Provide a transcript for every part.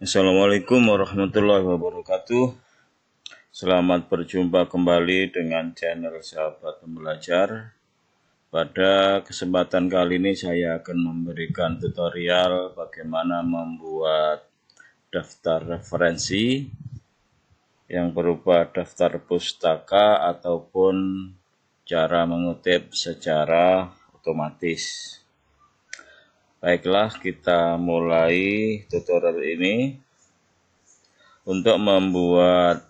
Assalamualaikum warahmatullahi wabarakatuh. Selamat berjumpa kembali dengan channel Sahabat Pembelajar. Pada kesempatan kali ini saya akan memberikan tutorial bagaimana membuat daftar referensi yang berupa daftar pustaka ataupun cara mengutip secara otomatis. Baiklah, kita mulai tutorial ini untuk membuat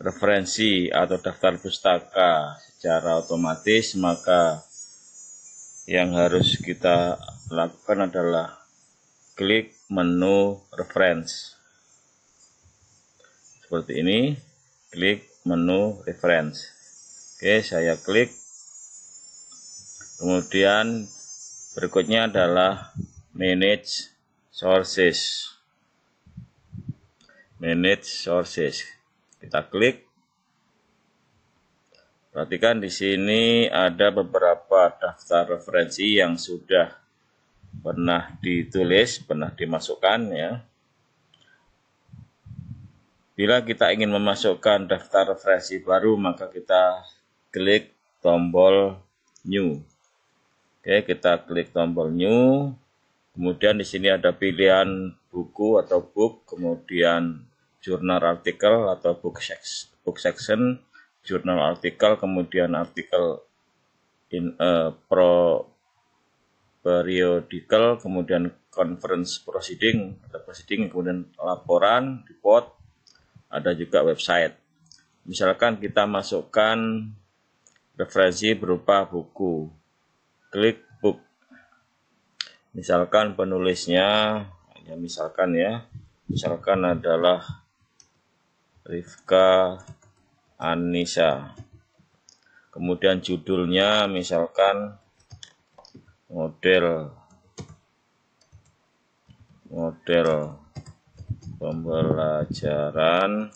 referensi atau daftar pustaka secara otomatis, maka yang harus kita lakukan adalah klik menu reference. Seperti ini, klik menu reference. Oke, saya klik Kemudian berikutnya adalah manage sources. Manage sources. Kita klik. Perhatikan di sini ada beberapa daftar referensi yang sudah pernah ditulis, pernah dimasukkan ya. Bila kita ingin memasukkan daftar referensi baru, maka kita klik tombol new. Oke, kita klik tombol new. Kemudian di sini ada pilihan buku atau book, kemudian jurnal artikel atau book, sex, book section, jurnal artikel, kemudian artikel in a eh, pro periodical, kemudian conference proceeding ada proceeding, kemudian laporan, report, ada juga website. Misalkan kita masukkan referensi berupa buku klik book misalkan penulisnya ya misalkan ya misalkan adalah Rifka Anissa kemudian judulnya misalkan model model pembelajaran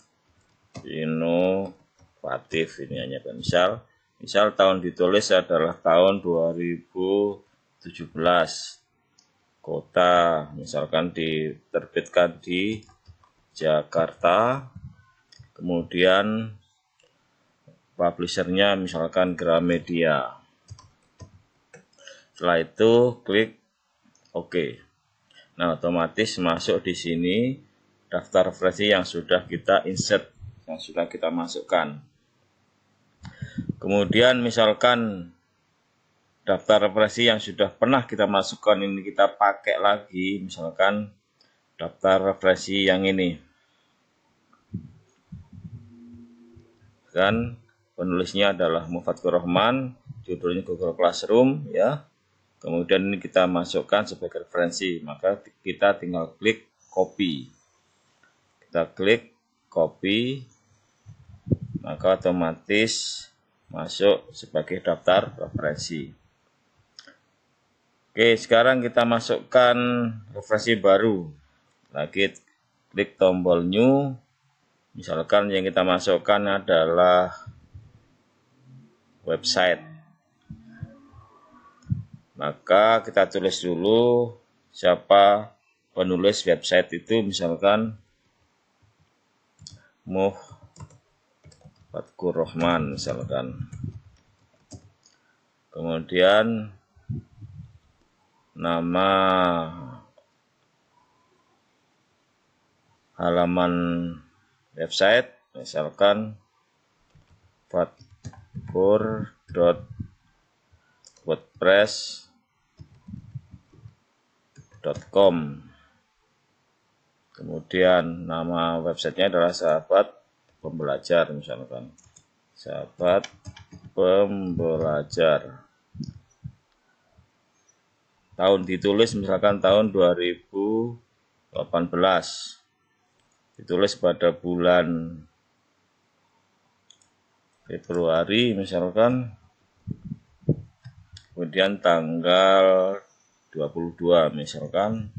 inovatif ini hanya misal Misal tahun ditulis adalah tahun 2017. Kota misalkan diterbitkan di Jakarta. Kemudian publishernya misalkan Gramedia. Setelah itu klik OK. Nah, otomatis masuk di sini daftar versi yang sudah kita insert, yang sudah kita masukkan. Kemudian misalkan daftar referensi yang sudah pernah kita masukkan ini kita pakai lagi misalkan daftar referensi yang ini kan penulisnya adalah Mufatkur Rahman judulnya Google Classroom ya kemudian ini kita masukkan sebagai referensi maka kita tinggal klik copy kita klik copy maka otomatis masuk sebagai daftar referensi. Oke, sekarang kita masukkan referensi baru. Lagi klik tombol new. Misalkan yang kita masukkan adalah website. Maka kita tulis dulu siapa penulis website itu misalkan move Fatkur Rahman misalkan. Kemudian nama halaman website misalkan fatkur.wordpress.com kemudian nama websitenya adalah sahabat pembelajar misalkan sahabat pembelajar tahun ditulis misalkan tahun 2018 ditulis pada bulan Februari misalkan kemudian tanggal 22 misalkan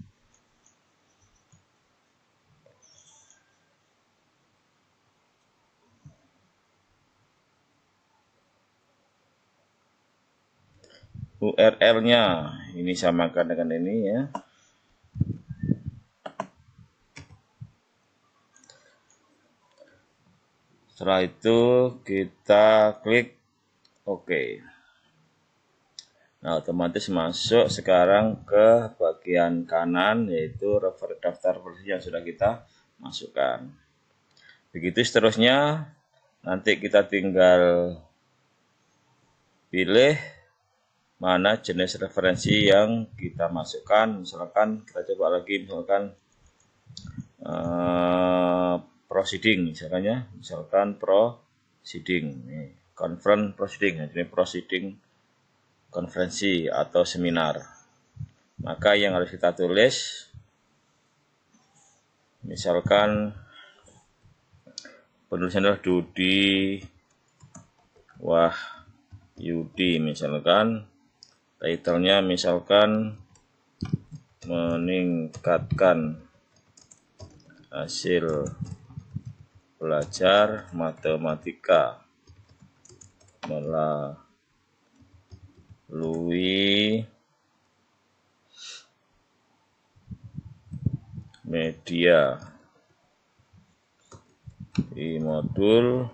URL-nya ini samakan dengan ini ya. Setelah itu kita klik OK. Nah, otomatis masuk sekarang ke bagian kanan yaitu refer daftar versi yang sudah kita masukkan. Begitu seterusnya nanti kita tinggal pilih mana jenis referensi yang kita masukkan misalkan kita coba lagi misalkan uh, proceeding misalnya misalkan proceeding ini conference proceeding ini proceeding konferensi atau seminar maka yang harus kita tulis misalkan penulisan adalah Dudi Wah Yudi misalkan titlenya misalkan meningkatkan hasil belajar matematika melalui media di modul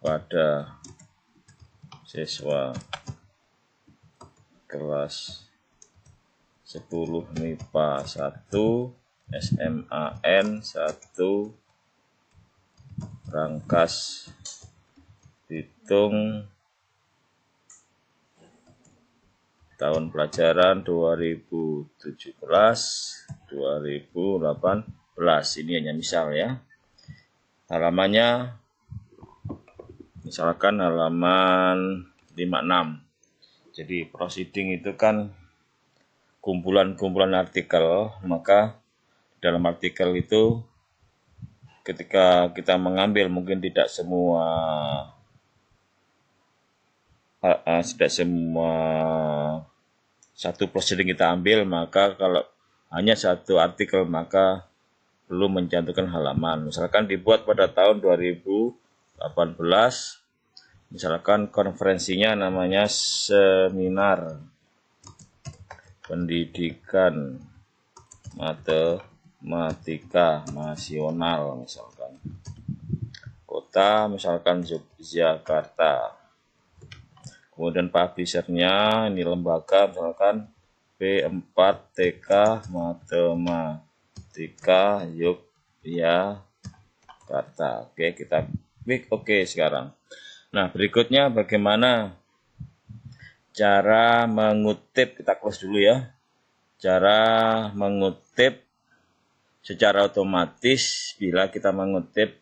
pada siswa kelas 10 MIPA 1 SMAN 1 Rangkas Hitung tahun pelajaran 2017 2018 ini hanya misal ya halamannya misalkan halaman 56 jadi proceeding itu kan kumpulan-kumpulan artikel, maka dalam artikel itu ketika kita mengambil mungkin tidak semua tidak semua satu proceeding kita ambil maka kalau hanya satu artikel maka belum mencantumkan halaman misalkan dibuat pada tahun 2018 misalkan konferensinya namanya seminar pendidikan matematika nasional misalkan kota misalkan Yogyakarta kemudian publishernya ini lembaga misalkan P4TK matematika Yogyakarta oke kita klik oke sekarang Nah, berikutnya bagaimana cara mengutip, kita close dulu ya. Cara mengutip secara otomatis bila kita mengutip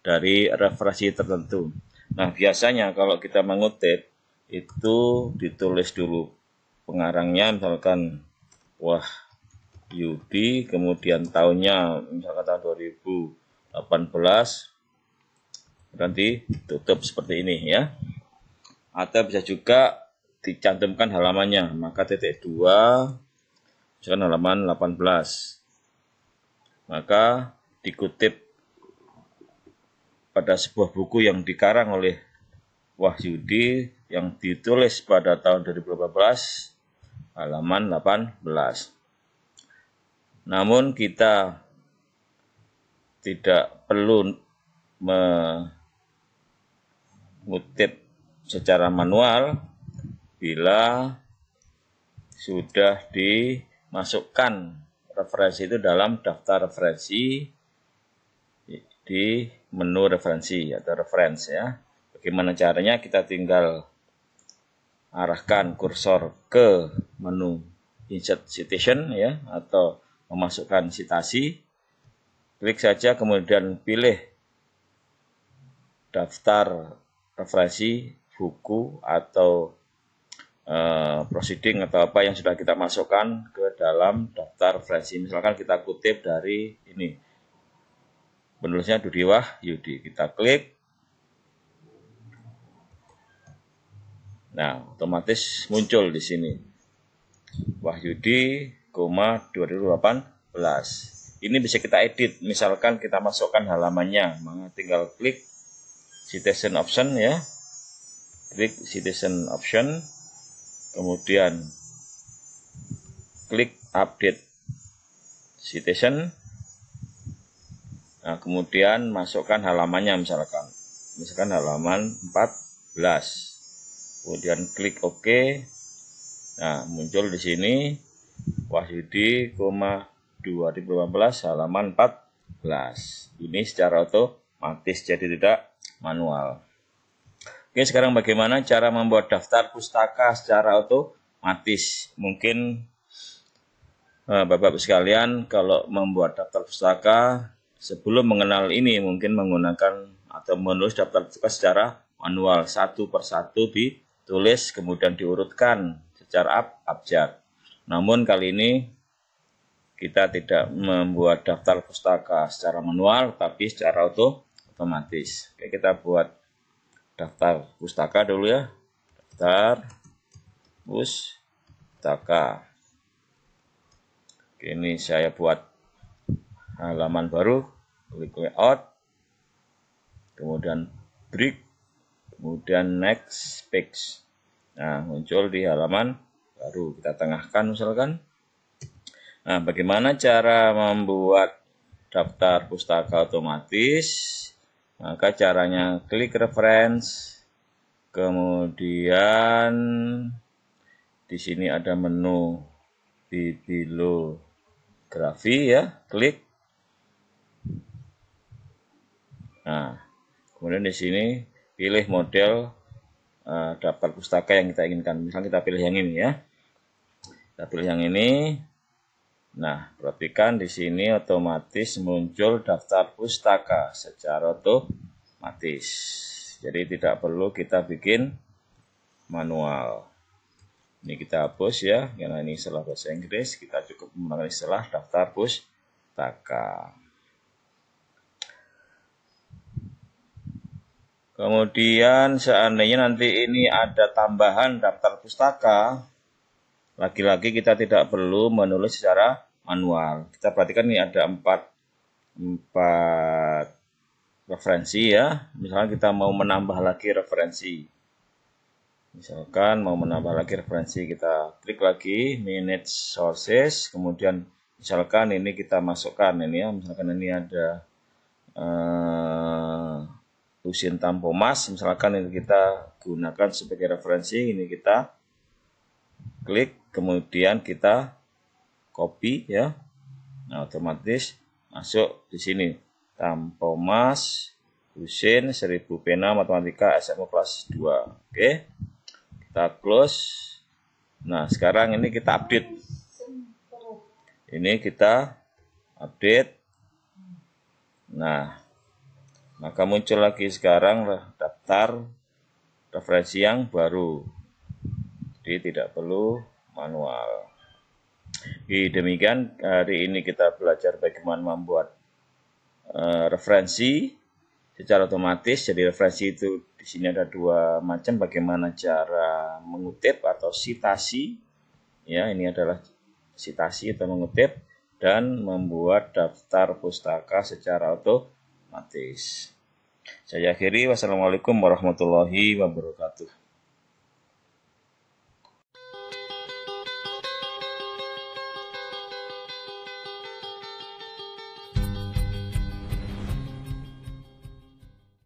dari referensi tertentu. Nah, biasanya kalau kita mengutip itu ditulis dulu pengarangnya misalkan wah Yudi kemudian tahunnya misalkan tahun 2018 nanti tutup seperti ini ya atau bisa juga dicantumkan halamannya maka titik 2 misalkan halaman 18 maka dikutip pada sebuah buku yang dikarang oleh Wahyudi yang ditulis pada tahun 2018 halaman 18 namun kita tidak perlu me ngutip secara manual bila sudah dimasukkan referensi itu dalam daftar referensi di menu referensi atau reference ya. Bagaimana caranya kita tinggal arahkan kursor ke menu insert citation ya atau memasukkan citasi. Klik saja kemudian pilih daftar referensi buku atau uh, proceeding atau apa yang sudah kita masukkan ke dalam daftar referensi. Misalkan kita kutip dari ini. Penulisnya Wah Yudi. Kita klik. Nah, otomatis muncul di sini. Wahyudi, 2018. Ini bisa kita edit. Misalkan kita masukkan halamannya, tinggal klik citizen option ya klik citizen option kemudian klik update citizen nah kemudian masukkan halamannya misalkan misalkan halaman 14 kemudian klik OK nah muncul di sini Wahyudi, 2018 halaman 14 ini secara otomatis otomatis jadi tidak manual. Oke, sekarang bagaimana cara membuat daftar pustaka secara otomatis? Mungkin eh, Bapak-bapak sekalian kalau membuat daftar pustaka sebelum mengenal ini mungkin menggunakan atau menulis daftar pustaka secara manual satu per satu ditulis kemudian diurutkan secara ab abjad. Namun kali ini kita tidak membuat daftar pustaka secara manual tapi secara otomatis otomatis. Oke, kita buat daftar pustaka dulu ya. Daftar pustaka. Oke, ini saya buat halaman baru, klik layout, kemudian break, kemudian next page. Nah, muncul di halaman baru. Kita tengahkan misalkan. Nah, bagaimana cara membuat daftar pustaka otomatis? maka caranya klik reference kemudian di sini ada menu bibliografi ya klik nah kemudian di sini pilih model uh, daftar pustaka yang kita inginkan misalnya kita pilih yang ini ya kita pilih yang ini Nah, perhatikan di sini otomatis muncul daftar pustaka secara otomatis. Jadi tidak perlu kita bikin manual. Ini kita hapus ya, karena ini istilah bahasa Inggris, kita cukup menggunakan istilah daftar pustaka. Kemudian seandainya nanti ini ada tambahan daftar pustaka, lagi-lagi kita tidak perlu menulis secara manual. Kita perhatikan ini ada empat, empat referensi ya. Misalnya kita mau menambah lagi referensi. Misalkan mau menambah lagi referensi, kita klik lagi manage sources, kemudian misalkan ini kita masukkan ini ya, misalkan ini ada eh, uh, tampo mas. misalkan ini kita gunakan sebagai referensi, ini kita klik kemudian kita copy ya nah, otomatis masuk di sini tanpa mas Husin seribu pena matematika SMA kelas 2 oke kita close nah sekarang ini kita update ini kita update nah maka muncul lagi sekarang daftar referensi yang baru jadi tidak perlu manual. Di demikian hari ini kita belajar bagaimana membuat uh, referensi secara otomatis. Jadi referensi itu di sini ada dua macam bagaimana cara mengutip atau sitasi. Ya, ini adalah sitasi atau mengutip dan membuat daftar pustaka secara otomatis. Saya akhiri. Wassalamualaikum warahmatullahi wabarakatuh.